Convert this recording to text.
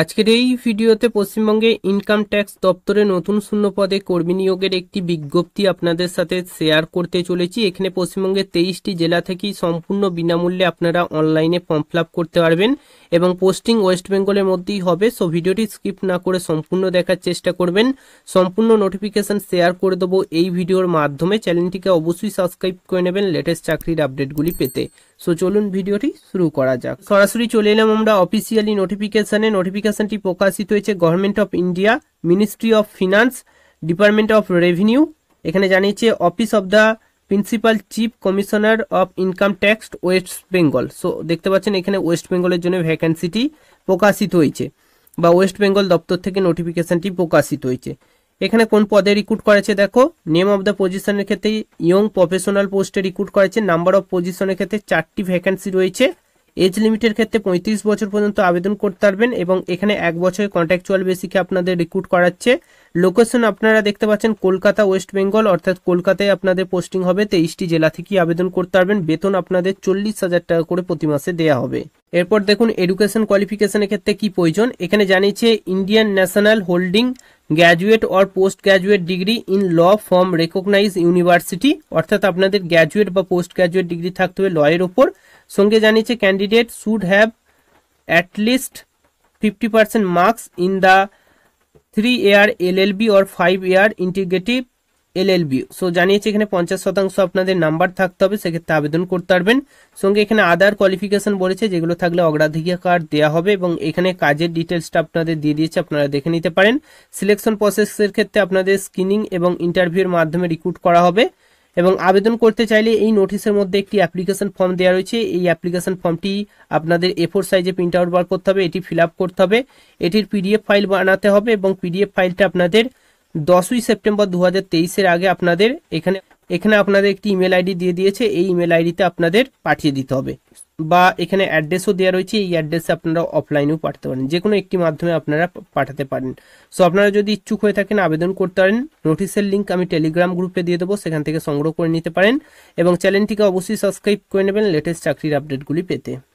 আজকের এই ভিডিওতে পশ্চিমবঙ্গে ইনকাম ট্যাক্স দপ্তরে নতুন শূন্য পদে কর্মী নিয়োগের একটি বিজ্ঞপ্তি আপনাদের সাথে শেয়ার করতে চলেছি এখানে পশ্চিমবঙ্গের তেইশটি জেলা থেকেই সম্পূর্ণ বিনামূল্যে আপনারা অনলাইনে ফর্ম ফিল করতে পারবেন এবং পোস্টিং ওয়েস্ট বেঙ্গলের মধ্যেই হবে সো ভিডিওটি স্কিপ না করে সম্পূর্ণ দেখার চেষ্টা করবেন সম্পূর্ণ নোটিফিকেশান শেয়ার করে দেবো এই ভিডিওর মাধ্যমে চ্যানেলটিকে অবশ্যই সাবস্ক্রাইব করে নেবেন লেটেস্ট চাকরির আপডেটগুলি পেতে সো চলুন ভিডিওটি শুরু করা যাক সরাসরি চলে এলাম আমরা অফিসিয়ালি নোটিফিকেশানে নোটিফিকেশানটি প্রকাশিত হয়েছে government of India ministry of finance department of revenue এখানে জানিয়েছে office of the principal chief commissioner of income tax West Bengal so দেখতে পাচ্ছেন এখানে ওয়েস্ট বেঙ্গলের জন্য ভ্যাকেন্সিটি প্রকাশিত হয়েছে বা ওয়েস্ট বেঙ্গল দপ্তর থেকে নোটিফিকেশনটি প্রকাশিত হয়েছে এখানে কোন পদে রিক্রুট করেছে দেখো নেম অফ দ্য পজিশনের ক্ষেত্রে ইয়ং প্রফেশনাল পোস্টে রিক্রুট করেছে নাম্বার অফ পজিশনের ক্ষেত্রে চারটি ভ্যাকেন্সি রয়েছে এজ লিমিটের ক্ষেত্রে পঁয়ত্রিশ বছর পর্যন্ত আবেদন করতে পারবেন এবং এখানে এক বছরের কন্ট্রাকচুয়াল বেসিকে আপনাদের রিক্রুট করাচ্ছে লোকেশন আপনারা দেখতে পাচ্ছেন কলকাতা ওয়েস্ট বেঙ্গল অর্থাৎ কলকাতায় আপনাদের পোস্টিং হবে তেইশটি জেলা থেকে আবেদন করতে পারবেন বেতন আপনাদের চল্লিশ হাজার টাকা করে প্রতি মাসে দেওয়া হবে এরপর দেখুন এডুকেশন কোয়ালিফিকেশনের ক্ষেত্রে কি প্রয়োজন এখানে জানিয়েছে Indian national holding graduate or post graduate degree in law from recognise university অর্থাৎ আপনাদের গ্র্যাজুয়েট বা পোস্ট গ্র্যাজুয়েট ডিগ্রি থাকতে হবে লয়ের ওপর সঙ্গে জানিয়েছে candidate should have at least fifty percent marks in the three year LLB or five year integrative LLB so জানিয়েছে এখানে পঞ্চাশ শতাংশ আপনাদের নাম্বার থাকতে হবে সেক্ষেত্রে আবেদন করতে পারবেন সঙ্গে এখানে আদার কোয়ালিফিকেশন বলেছে যেগুলো থাকলে অগ্রাধিকার দেওয়া হবে এবং এখানে কাজের ডিটেলসটা আপনাদের দিয়ে দিয়েছে আপনারা দেখে নিতে পারেন সিলেকশন প্রসেসের ক্ষেত্রে আপনাদের স্ক্রিনিং এবং ইন্টারভিউর মাধ্যমে রিক্রুট করা হবে এবং আবেদন করতে চাইলে এই নোটিশের মধ্যে একটি অ্যাপ্লিকেশন ফর্ম দেওয়া রয়েছে এই অ্যাপ্লিকেশন ফর্মটি আপনাদের এ ফোর সাইজে প্রিন্ট আউট বার করতে হবে এটি ফিল করতে হবে এটির পিডিএফ ফাইল বানাতে হবে এবং পিডিএফ ফাইলটা আপনাদের দশই সেপ্টেম্বর দু হাজার আগে আপনাদের এখানে এখানে আপনাদের একটি ইমেল আইডি দিয়ে দিয়েছে এই ইমেল আইডিতে আপনাদের পাঠিয়ে দিতে হবে বা এখানে অ্যাড্রেসও দেওয়া রয়েছে এই অ্যাড্রেসে আপনারা অফলাইনেও পাঠাতে পারেন যে কোনো একটি মাধ্যমে আপনারা পাঠাতে পারেন সো আপনারা যদি ইচ্ছুক হয়ে থাকেন আবেদন করতে পারেন নোটিশের লিঙ্ক আমি টেলিগ্রাম গ্রুপে দিয়ে দেবো সেখান থেকে সংগ্রহ করে নিতে পারেন এবং চ্যানেলটিকে অবশ্যই সাবস্ক্রাইব করে নেবেন লেটেস্ট চাকরির আপডেটগুলি পেতে